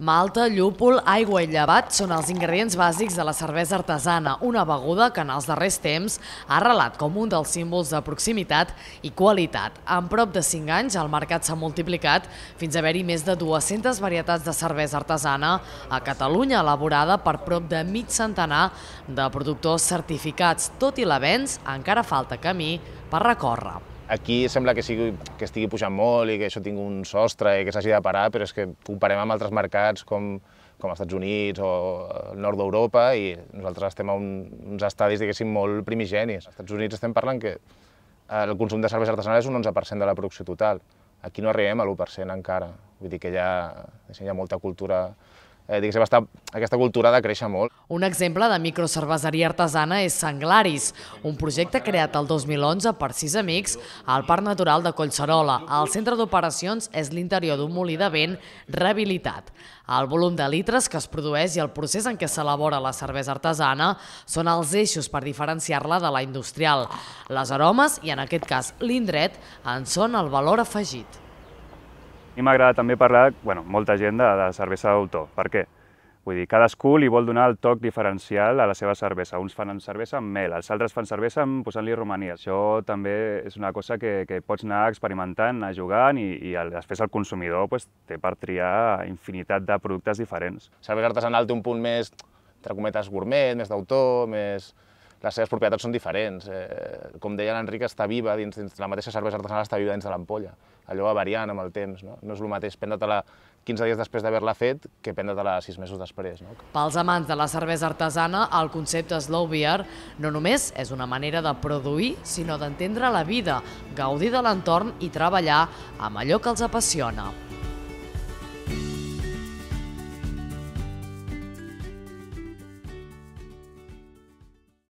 Malta, llúpol, aigua i llevat són els ingredients bàsics de la cervesa artesana, una beguda que en els darrers temps ha relat com un dels símbols de proximitat i qualitat. En prop de 5 anys el mercat s'ha multiplicat fins a haver-hi més de 200 varietats de cervesa artesana a Catalunya, elaborada per prop de mig centenar de productors certificats. Tot i l'avenç, encara falta camí per recórrer. Aquí sembla que, sigui, que estigui pujant molt i que això tingui un sostre i que s'hagi de parar, però és que comparem amb altres mercats com, com els Estats Units o el nord d'Europa i nosaltres estem a un, uns estadis, diguéssim, molt primigenis. Als Estats Units estem parlant que eh, el consum de cervesa artesanal és un 11% de la producció total. Aquí no arribem a l'1% encara. Vull dir que hi ha, hi ha molta cultura eh, diguéssim, està, aquesta cultura ha de créixer molt. Un exemple de microcerveseria artesana és Sanglaris, un projecte creat el 2011 per sis amics al Parc Natural de Collserola. El centre d'operacions és l'interior d'un molí de vent rehabilitat. El volum de litres que es produeix i el procés en què s'elabora la cervesa artesana són els eixos per diferenciar-la de la industrial. Les aromes i, en aquest cas, l'indret, en són el valor afegit mi m'agrada també parlar, bueno, molta gent de, de cervesa d'autor. Per què? Vull dir, cadascú li vol donar el toc diferencial a la seva cervesa. Uns fan cervesa amb mel, els altres fan cervesa amb posant-li romania. Això també és una cosa que, que pots anar experimentant, anar jugant i, i el, després el consumidor pues, té per triar infinitat de productes diferents. Cervesa artesanal té un punt més, entre cometes, gourmet, més d'autor, més les seves propietats són diferents. Eh, com deia l'Enric, està viva dins, dins la mateixa cervesa artesanal, està viva dins de l'ampolla. Allò va variant amb el temps, no? No és el mateix prendre-te-la 15 dies després d'haver-la fet que prendre-te-la 6 mesos després. No? Pels amants de la cervesa artesana, el concepte slow beer no només és una manera de produir, sinó d'entendre la vida, gaudir de l'entorn i treballar amb allò que els apassiona.